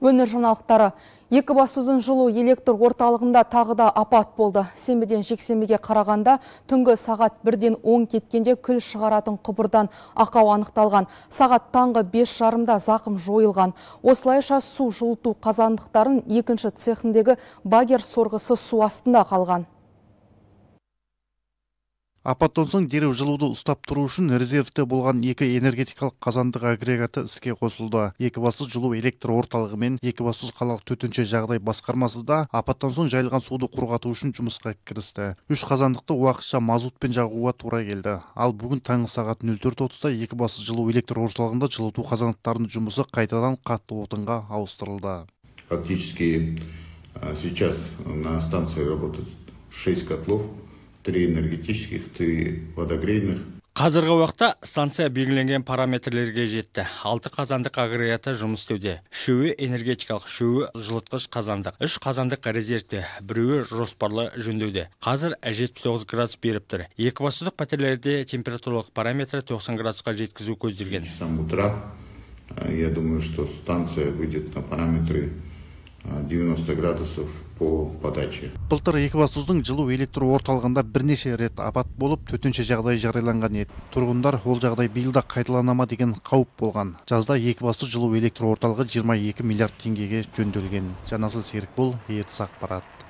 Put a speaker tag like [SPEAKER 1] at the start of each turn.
[SPEAKER 1] Өнер жаңалықтары. Екібастұздың жылу электр орталығында тағы да апат болды. Сембіден жексенбіге қарағанда түнгі сағат бірден оң кеткенде күл шығаратын құбырдан ақау анықталған. Сағат таңғы 5 жарымда зақым жойылған. Осылайша су жылыту қазандықтарын екінші цехіндегі багер сорғысы су астында қалған
[SPEAKER 2] апаттан соң дереу жылуды ұстап тұру үшін резервте болған екі энергетикалық қазандық агрегаты іске қосылды екібастұз жылу электр орталығы мен екібастұз қалалық төтенше жағдай басқармасы да апаттан соң жайылған суды құрғату үшін жұмысқа кірісті үш қазандықты уақытша мазутпен жағуға тура келді ал бүгін таңғы сағат нөл төрт отызда екібастұз жылу электр орталығында жылыту қазандықтарының жұмысы қайтадан қатты отынға ауыстырылды
[SPEAKER 3] фактически сейчас на станции работают шесть котлов три энергетических три водогрейных
[SPEAKER 4] қазіргі уақытта станция белгіленген параметрлерге жетті алты қазандық агрегаты жұмыс істеуде үшеуі энергетикалық үшеуі жылытқыш қазандық үш қазандық резервте біреуі жоспарлы жөндеуде қазір 79 градус беріп тұр екібастұздық пәтерлерде температуралық параметр 90 градусқа жеткізу көзделген э,
[SPEAKER 3] я думаю что станция выйдет на параметры 90 градусов по подаче
[SPEAKER 4] былтыр
[SPEAKER 2] екібастұздың жылу электр орталығында бірнеше рет апат болып төтенше жағдай жарияланған еді тұрғындар ол жағдай биыл да қайталана ма деген қауіп болған жазда екібастұз жылу электр орталығы 22 миллиард теңгеге жөнделген жанасыл серікбол ертіс ақпарат